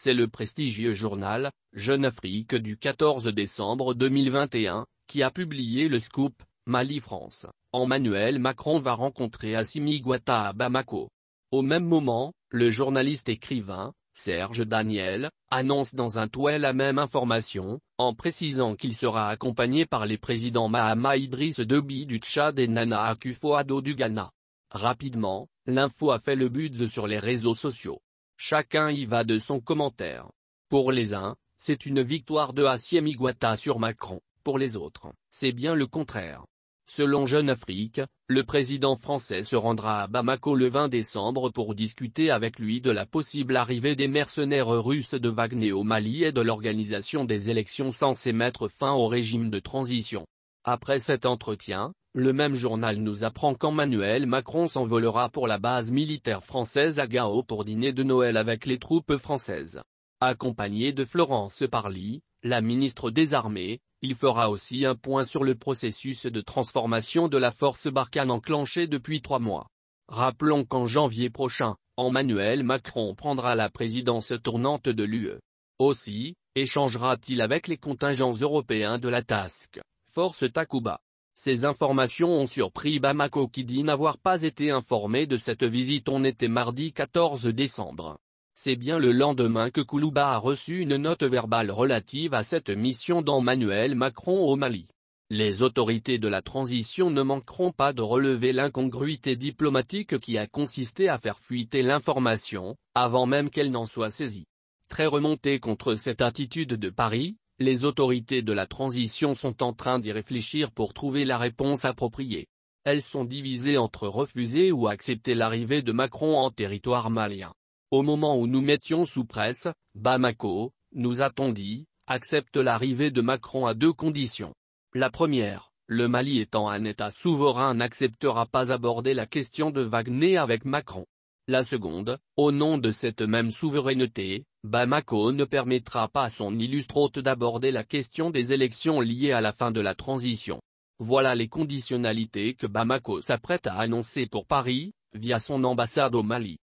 C'est le prestigieux journal, Jeune Afrique du 14 décembre 2021, qui a publié le scoop, Mali-France. Emmanuel Macron va rencontrer Assimi Guata à Bamako. Au même moment, le journaliste écrivain, Serge Daniel, annonce dans un tweet la même information, en précisant qu'il sera accompagné par les présidents Mahama Idriss Deby du Tchad et Nana Akufo-Addo du Ghana. Rapidement, l'info a fait le buzz sur les réseaux sociaux. Chacun y va de son commentaire. Pour les uns, c'est une victoire de Hassim Iguata sur Macron, pour les autres, c'est bien le contraire. Selon Jeune Afrique, le président français se rendra à Bamako le 20 décembre pour discuter avec lui de la possible arrivée des mercenaires russes de Wagner au Mali et de l'organisation des élections censées mettre fin au régime de transition. Après cet entretien, le même journal nous apprend qu'Emmanuel Macron s'envolera pour la base militaire française à Gao pour dîner de Noël avec les troupes françaises. Accompagné de Florence Parly, la ministre des Armées, il fera aussi un point sur le processus de transformation de la force Barkhane enclenchée depuis trois mois. Rappelons qu'en janvier prochain, Emmanuel Macron prendra la présidence tournante de l'UE. Aussi, échangera-t-il avec les contingents européens de la TASC, Force Takuba. Ces informations ont surpris Bamako qui dit n'avoir pas été informé de cette visite on était mardi 14 décembre. C'est bien le lendemain que Koulouba a reçu une note verbale relative à cette mission d'Emmanuel Macron au Mali. Les autorités de la transition ne manqueront pas de relever l'incongruité diplomatique qui a consisté à faire fuiter l'information, avant même qu'elle n'en soit saisie. Très remontée contre cette attitude de Paris, les autorités de la transition sont en train d'y réfléchir pour trouver la réponse appropriée. Elles sont divisées entre refuser ou accepter l'arrivée de Macron en territoire malien. Au moment où nous mettions sous presse, Bamako, nous a-t-on dit, accepte l'arrivée de Macron à deux conditions. La première, le Mali étant un État souverain n'acceptera pas aborder la question de Wagner avec Macron. La seconde, au nom de cette même souveraineté, Bamako ne permettra pas à son illustre hôte d'aborder la question des élections liées à la fin de la transition. Voilà les conditionnalités que Bamako s'apprête à annoncer pour Paris, via son ambassade au Mali.